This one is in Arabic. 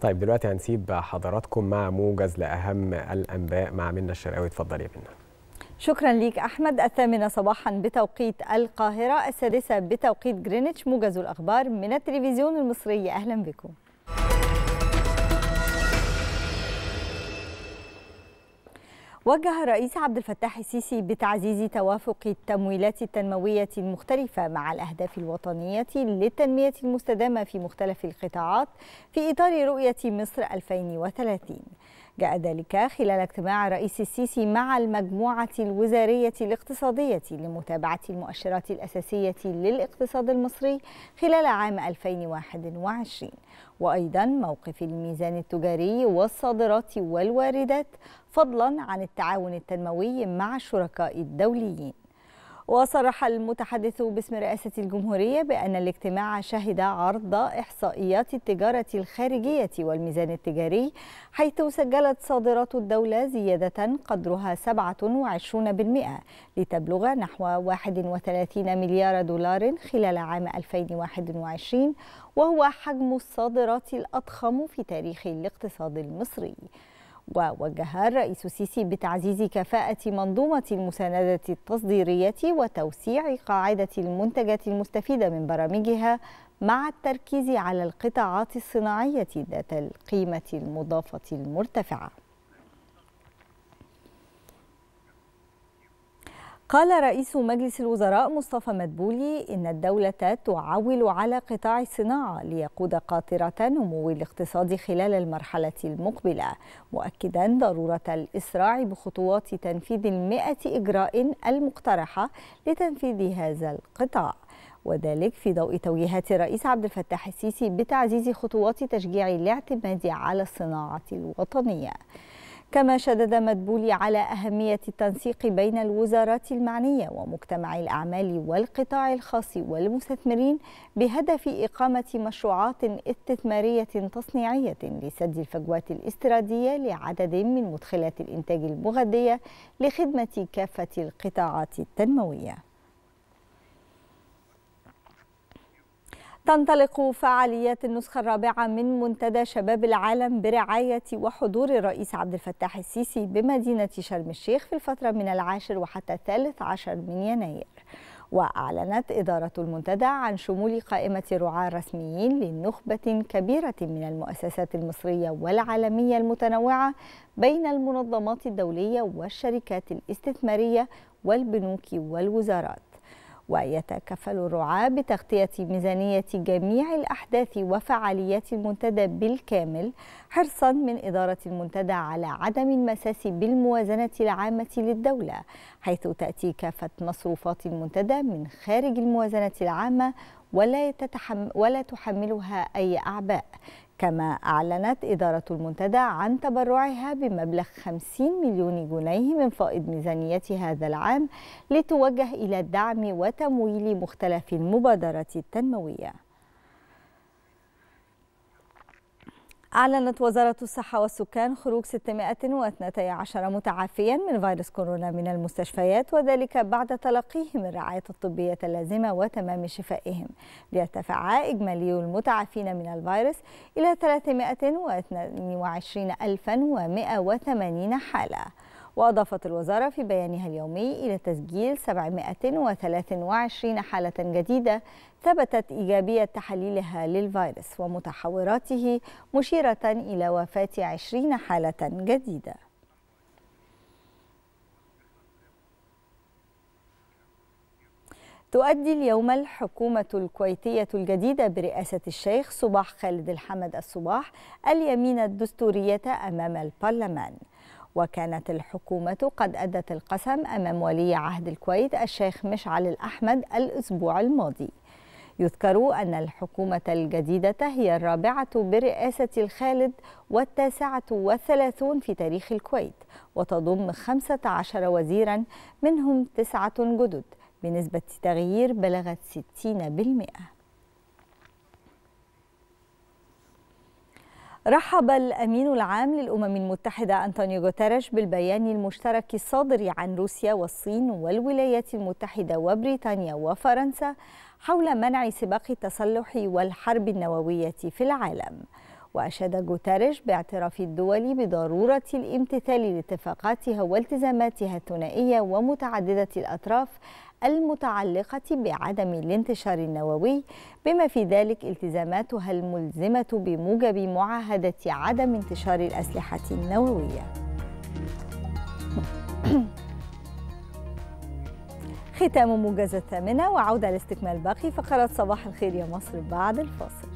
طيب دلوقتي هنسيب حضراتكم مع موجز لأهم الأنباء مع منى الشرقاوي اتفضلي يا منى شكرا ليك أحمد الثامنة صباحا بتوقيت القاهرة السادسة بتوقيت جرينتش موجز الأخبار من التلفزيون المصري أهلا بكم وجه الرئيس عبد الفتاح السيسي بتعزيز توافق التمويلات التنموية المختلفة مع الأهداف الوطنية للتنمية المستدامة في مختلف القطاعات في إطار رؤية مصر 2030 جاء ذلك خلال اجتماع رئيس السيسي مع المجموعة الوزارية الاقتصادية لمتابعة المؤشرات الأساسية للاقتصاد المصري خلال عام 2021 وأيضا موقف الميزان التجاري والصادرات والواردات فضلا عن التعاون التنموي مع الشركاء الدوليين وصرح المتحدث باسم رئاسة الجمهورية بأن الاجتماع شهد عرض إحصائيات التجارة الخارجية والميزان التجاري حيث سجلت صادرات الدولة زيادة قدرها 27% لتبلغ نحو 31 مليار دولار خلال عام 2021 وهو حجم الصادرات الأضخم في تاريخ الاقتصاد المصري ووجه الرئيس السيسي بتعزيز كفاءة منظومة المساندة التصديرية وتوسيع قاعدة المنتجات المستفيدة من برامجها مع التركيز على القطاعات الصناعية ذات القيمة المضافة المرتفعة قال رئيس مجلس الوزراء مصطفى مدبولي إن الدولة تعول على قطاع الصناعة ليقود قاطرة نمو الاقتصاد خلال المرحلة المقبلة مؤكدا ضرورة الإسراع بخطوات تنفيذ المئة إجراء المقترحة لتنفيذ هذا القطاع وذلك في ضوء توجيهات الرئيس عبد الفتاح السيسي بتعزيز خطوات تشجيع الاعتماد على الصناعة الوطنية كما شدد مدبولي على أهمية التنسيق بين الوزارات المعنية ومجتمع الأعمال والقطاع الخاص والمستثمرين بهدف إقامة مشروعات استثمارية تصنيعية لسد الفجوات الاستيرادية لعدد من مدخلات الإنتاج المغذية لخدمة كافة القطاعات التنموية تنطلق فعاليات النسخة الرابعة من منتدى شباب العالم برعاية وحضور الرئيس عبد الفتاح السيسي بمدينة شرم الشيخ في الفترة من العاشر وحتى الثالث عشر من يناير وأعلنت إدارة المنتدى عن شمول قائمة رعاة رسميين لنخبة كبيرة من المؤسسات المصرية والعالمية المتنوعة بين المنظمات الدولية والشركات الاستثمارية والبنوك والوزارات ويتكفل الرعاة بتغطية ميزانية جميع الأحداث وفعاليات المنتدى بالكامل حرصا من إدارة المنتدى على عدم المساس بالموازنة العامة للدولة حيث تأتي كافة مصروفات المنتدى من خارج الموازنة العامة ولا, تتحم ولا تحملها أي أعباء كما أعلنت إدارة المنتدى عن تبرعها بمبلغ 50 مليون جنيه من فائض ميزانية هذا العام لتوجه إلى دعم وتمويل مختلف المبادرات التنموية أعلنت وزارة الصحة والسكان خروج 612 متعافيا من فيروس كورونا من المستشفيات وذلك بعد تلقيهم الرعاية الطبية اللازمة وتمام شفائهم ليرتفع إجمالي المتعافين من الفيروس إلى 322,180 حالة وأضافت الوزارة في بيانها اليومي إلى تسجيل 723 حالة جديدة ثبتت إيجابية تحليلها للفيروس ومتحوراته مشيرة إلى وفاة 20 حالة جديدة تؤدي اليوم الحكومة الكويتية الجديدة برئاسة الشيخ صباح خالد الحمد الصباح اليمين الدستورية أمام البرلمان وكانت الحكومة قد أدت القسم أمام ولي عهد الكويت الشيخ مشعل الأحمد الأسبوع الماضي يذكر أن الحكومة الجديدة هي الرابعة برئاسة الخالد والتاسعة والثلاثون في تاريخ الكويت وتضم 15 وزيرا منهم تسعة جدد بنسبة تغيير بلغت 60% رحب الأمين العام للأمم المتحدة أنطونيو غوتيريش بالبيان المشترك الصادر عن روسيا والصين والولايات المتحدة وبريطانيا وفرنسا حول منع سباق التسلح والحرب النووية في العالم وأشاد غوتيريش باعتراف الدول بضرورة الامتثال لاتفاقاتها والتزاماتها الثنائية ومتعددة الأطراف المتعلقة بعدم الانتشار النووي بما في ذلك التزاماتها الملزمة بموجب معاهدة عدم انتشار الأسلحة النووية ختام موجز الثامنة وعودة لاستكمال باقي فقرات صباح الخير يا مصر بعد الفاصل